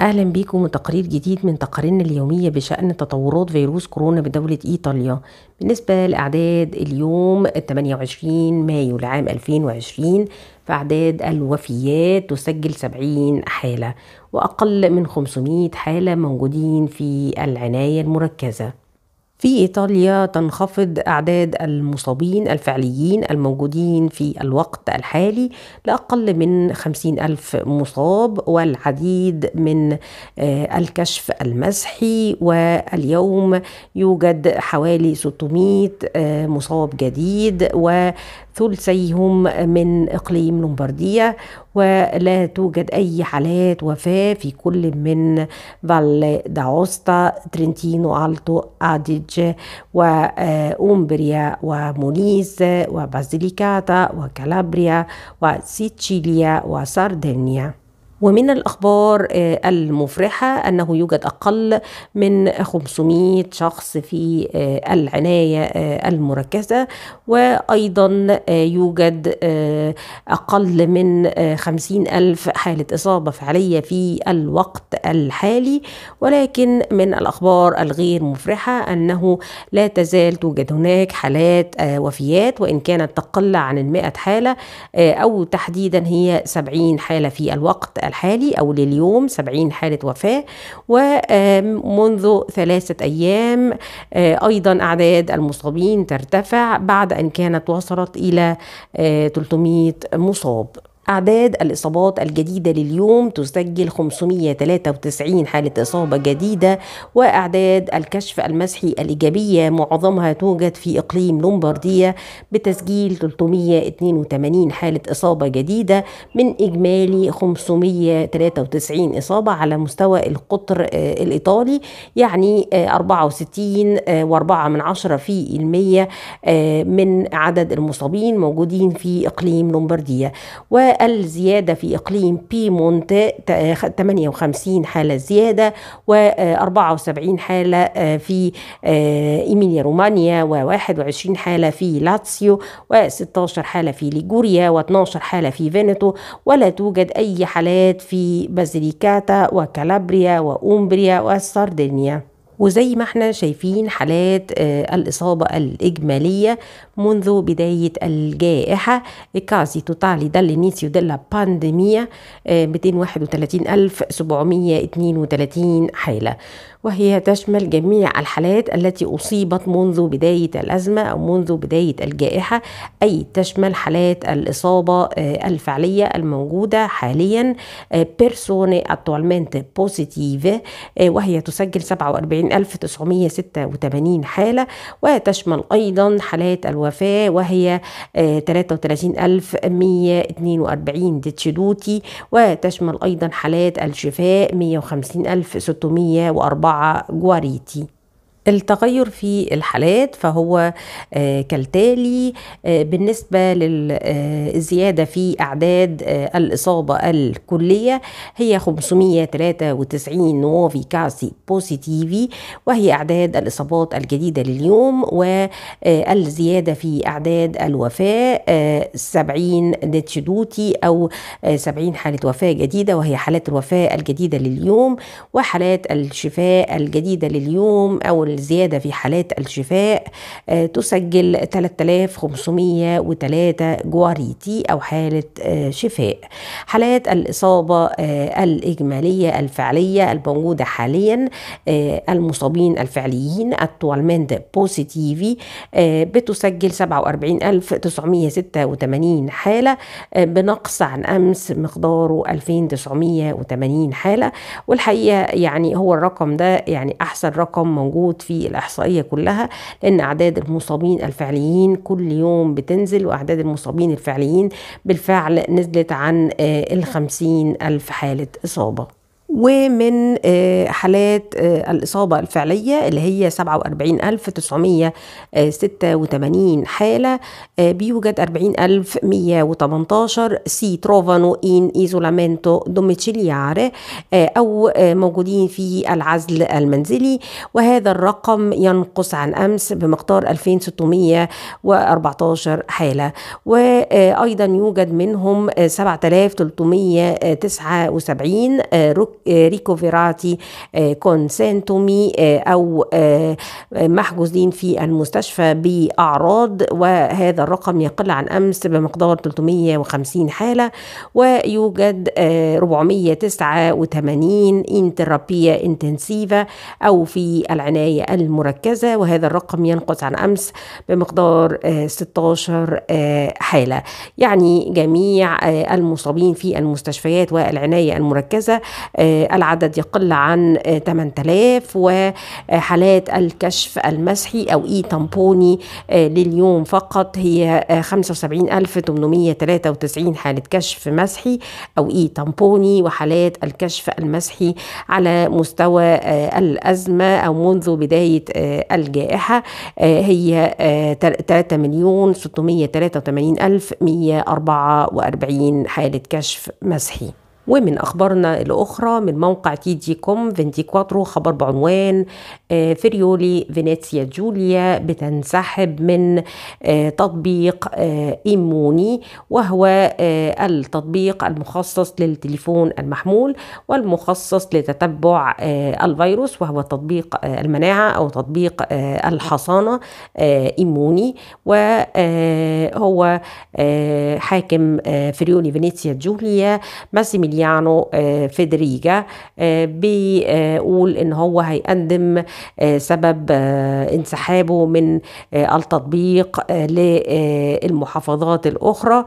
اهلا بيكم وتقرير جديد من تقاريرنا اليوميه بشان تطورات فيروس كورونا بدوله ايطاليا بالنسبه لاعداد اليوم 28 مايو لعام 2020 فاعداد الوفيات تسجل 70 حاله واقل من 500 حاله موجودين في العنايه المركزه في إيطاليا تنخفض أعداد المصابين الفعليين الموجودين في الوقت الحالي لأقل من 50 ألف مصاب والعديد من آه، الكشف المسحي واليوم يوجد حوالي 600 آه، مصاب جديد و ثلثيهم من إقليم لومبارديا ولا توجد أي حالات وفاة في كل من فال داوستا ترنتينو ألتو أديج وامبريا ومونيز وبازيليكاتا وكالابريا وسيتشيليا وساردينيا ومن الأخبار آه، المفرحة أنه يوجد أقل من 500 شخص في آه، العناية آه، المركزة وأيضا يوجد أقل من 50 ألف حالة إصابة فعلية في الوقت الحالي ولكن من الأخبار الغير مفرحة أنه لا تزال توجد هناك حالات وفيات وإن كانت تقل عن المائة حالة أو تحديدا هي 70 حالة في الوقت الحالي أو لليوم 70 حالة وفاة ومنذ ثلاثة أيام آه، أيضا أعداد المصابين ترتفع بعد أن كانت وصلت إلى 300 آه، مصاب أعداد الإصابات الجديدة لليوم تسجل 593 حالة إصابة جديدة وأعداد الكشف المسحي الإيجابية معظمها توجد في إقليم لومباردية بتسجيل 382 حالة إصابة جديدة من إجمالي 593 إصابة على مستوى القطر آه، الإيطالي يعني 64.4 آه، آه، من في المية من عدد المصابين موجودين في إقليم لومباردية و أقل زيادة في إقليم بيمونت 58 حالة زيادة و74 آه، حالة آه، في آه، إيميليا رومانيا و21 حالة في لاتسيو و16 حالة في ليجوريا و12 حالة في فينيتو ولا توجد أي حالات في بازيليكاتا وكالابريا وأومبريا والساردينيا وزي ما احنا شايفين حالات آه، الإصابة الإجمالية منذ بداية الجائحة كازي توتالي دالينيسيو ديلا بانديميا 231732 حالة وهي تشمل جميع الحالات التي أصيبت منذ بداية الأزمة أو منذ بداية الجائحة أي تشمل حالات الإصابة آه، الفعلية الموجودة حاليا بيرسوني آه، attualmente positive وهي تسجل 47 من حالة وتشمل أيضا حالات الوفاة وهي 33142 آه، ديتشدوتي وتشمل أيضا حالات الشفاء 150604 جواريتي التغير في الحالات فهو آه، كالتالي آه، بالنسبة للزيادة آه، في أعداد الإصابة الكلية هي 593 نوافي كاسي بوزيتيفي وهي أعداد الإصابات الجديدة لليوم والزيادة في أعداد الوفاة 70 نتشدوتي أو 70 حالة وفاة جديدة وهي حالات الوفاة الجديدة لليوم وحالات الشفاء الجديدة لليوم أو الزيادة في حالات الشفاء آه، تسجل 3503 جواريتي أو حالة آه، شفاء حالات الإصابة آه، الإجمالية الفعلية الموجودة حاليا المصابين الفعليين التوالمند بوزيتيفي بتسجل 47986 حالة بنقص عن أمس مقداره 2980 حالة والحقيقة يعني هو الرقم ده يعني أحسن رقم موجود في الإحصائية كلها لأن أعداد المصابين الفعليين كل يوم بتنزل وأعداد المصابين الفعليين بالفعل نزلت عن آه، الخمسين ألف حالة إصابة ومن آه، حالات آه، الإصابة الفعلية اللي هي 47986 حالة آه، بيوجد 40118 سي تروفانو إن إيزولامنتو دوميتشيلياري أو موجودين في العزل المنزلي وهذا الرقم ينقص عن أمس بمقدار 2614 حالة وأيضا يوجد منهم 7379 رك ريكوفيراتي كونسنتومي أو محجوزين في المستشفى بأعراض وهذا الرقم يقل عن أمس بمقدار 350 حالة ويوجد 489 آه، انترابيا انتنسيفا أو في العناية المركزة وهذا الرقم ينقص عن أمس بمقدار 16 آه، آه، حالة يعني جميع المصابين في المستشفيات والعناية المركزة العدد يقل عن 8000 وحالات الكشف المسحي أو إي تامبوني آه، لليوم فقط هي 75893 آه، حالة كشف مسحي أو إي تامبوني وحالات الكشف المسحي على مستوى آه، الأزمة أو منذ بداية الجائحة هي 3 مليون 683 ألف 144 حالة كشف مسحي ومن أخبارنا الأخرى من موقع تي دي كوم 24 خبر بعنوان آه، فريولي فينيسيا جوليا بتنسحب من آه، تطبيق آه، إيموني وهو التطبيق المخصص للتليفون المحمول والمخصص لتتبع الفيروس وهو تطبيق المناعة أو تطبيق الحصانة إيموني وهو حاكم فريولي فينيسيا جوليا ماسيميليان ماريانو فيدريجا بيقول ان هو هيقدم سبب انسحابه من التطبيق للمحافظات الاخرى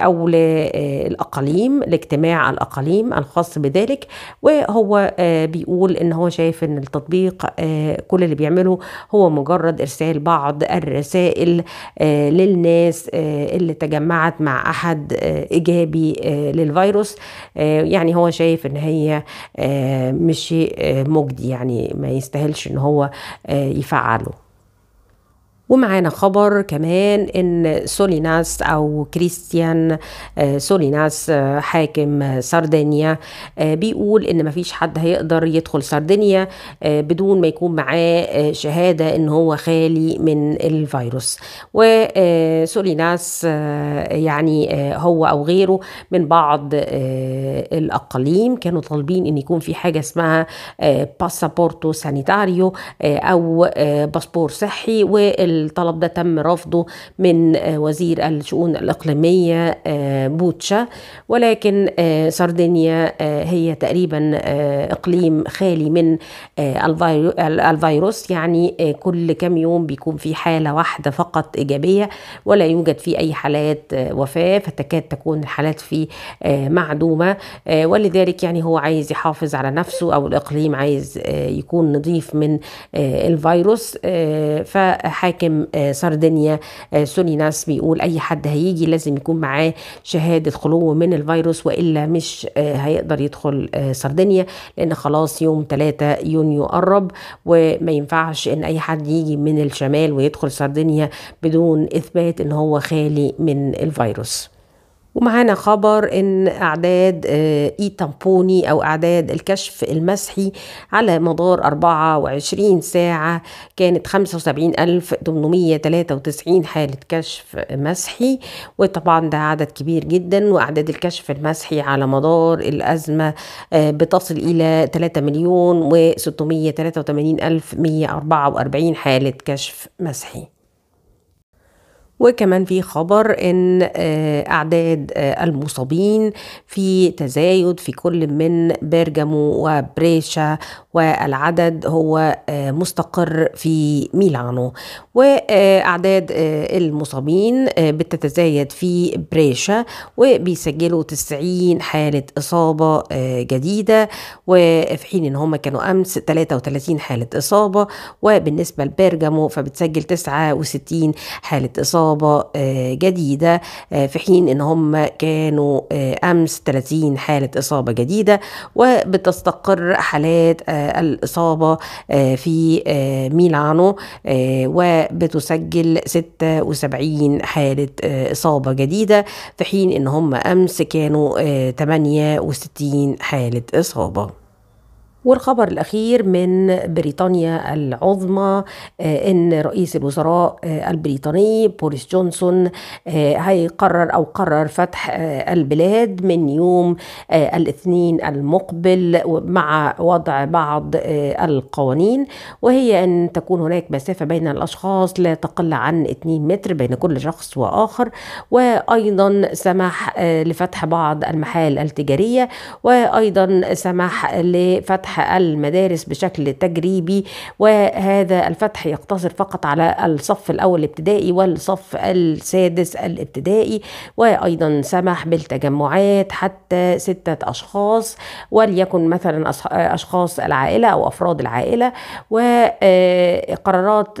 او للاقاليم لاجتماع الاقاليم الخاص بذلك وهو بيقول ان هو شايف ان التطبيق كل اللي بيعمله هو مجرد ارسال بعض الرسائل للناس اللي تجمعت مع احد ايجابي للفيروس آه، يعني هو شايف ان هي آه، مش آه، مجدي يعني ما يستاهلش ان هو يفعله ومعانا خبر كمان ان سوليناس او كريستيان آه، سوليناس آه، حاكم سردينيا آه، بيقول ان مفيش حد هيقدر يدخل سردينيا بدون ما يكون معاه شهاده ان هو خالي من الفيروس وسوليناس يعني هو او غيره من بعض الاقاليم كانوا طالبين ان يكون في حاجه اسمها باسابورتو سانيتاريو او باسبور صحي وال الطلب ده تم رفضه من آه، وزير الشؤون الإقليمية آه، بوتشا ولكن آه، سردينيا هي تقريبا إقليم خالي من الفيروس يعني كل كم يوم بيكون في حالة واحدة فقط إيجابية ولا يوجد في أي حالات وفاة فتكاد تكون الحالات في معدومة ولذلك يعني هو عايز يحافظ على نفسه أو الإقليم عايز يكون نظيف من الفيروس فحاكم حاكم آه، سردينيا آه، سوليناس بيقول اي حد هيجي لازم يكون معاه شهاده خلو من الفيروس والا مش آه، هيقدر يدخل سردينيا لان خلاص يوم 3 يونيو قرب وما ينفعش ان اي حد يجي من الشمال ويدخل سردينيا بدون اثبات ان هو خالي من الفيروس ومعانا خبر ان اعداد آه، اي تامبوني او اعداد الكشف المسحي على مدار 24 ساعة كانت 75893 حالة كشف مسحي وطبعا ده عدد كبير جدا واعداد الكشف المسحي على مدار الازمة آه، بتصل الى 3 مليون و 683 ألف 144 حالة كشف مسحي وكمان في خبر ان آه، اعداد آه، المصابين في تزايد في كل من بيرجامو وبريشا والعدد هو آه، مستقر في ميلانو وأعداد آه، المصابين آه، بتتزايد في بريشا وبيسجلوا 90 حالة إصابة جديدة وفي حين إن هم كانوا أمس 33 حالة إصابة وبالنسبة لبرجمو فبتسجل 69 حالة إصابة جديدة في حين إن هم كانوا أمس 30 حالة إصابة جديدة وبتستقر حالات الإصابة آه، في آه، ميلانو آه، وبتسجل 76 حالة إصابة جديدة في حين إن هم أمس كانوا 68 حالة إصابة والخبر الأخير من بريطانيا العظمى آه، أن رئيس الوزراء آه، البريطاني بوريس جونسون آه، هيقرر أو قرر فتح البلاد من يوم الاثنين المقبل مع وضع بعض القوانين وهي أن تكون هناك مسافة بين الأشخاص لا تقل عن 2 متر بين كل شخص وآخر وأيضا سمح لفتح بعض المحال التجارية وأيضا سمح لفتح المدارس بشكل تجريبي وهذا الفتح يقتصر فقط على الصف الأول الابتدائي والصف السادس الابتدائي وأيضا سمح بالتجمعات حتى ستة أشخاص وليكن مثلا أشخاص العائلة أو أفراد العائلة وقرارات آه،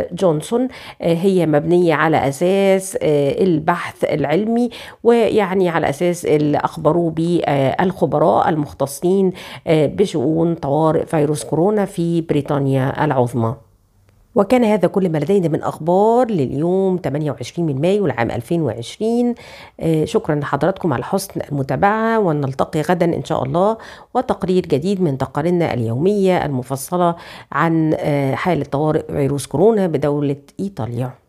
آه، جونسون آه، هي مبنية على أساس البحث العلمي ويعني على أساس اللي أخبروه به الخبراء المختصين بشؤون تكون طوارئ فيروس كورونا في بريطانيا العظمى وكان هذا كل ما لدينا من أخبار لليوم 28 من مايو العام 2020 آه، شكرا لحضراتكم على حسن المتابعة ونلتقي غدا إن شاء الله وتقرير جديد من تقاريرنا اليومية المفصلة عن آه، حالة طوارئ فيروس كورونا بدولة إيطاليا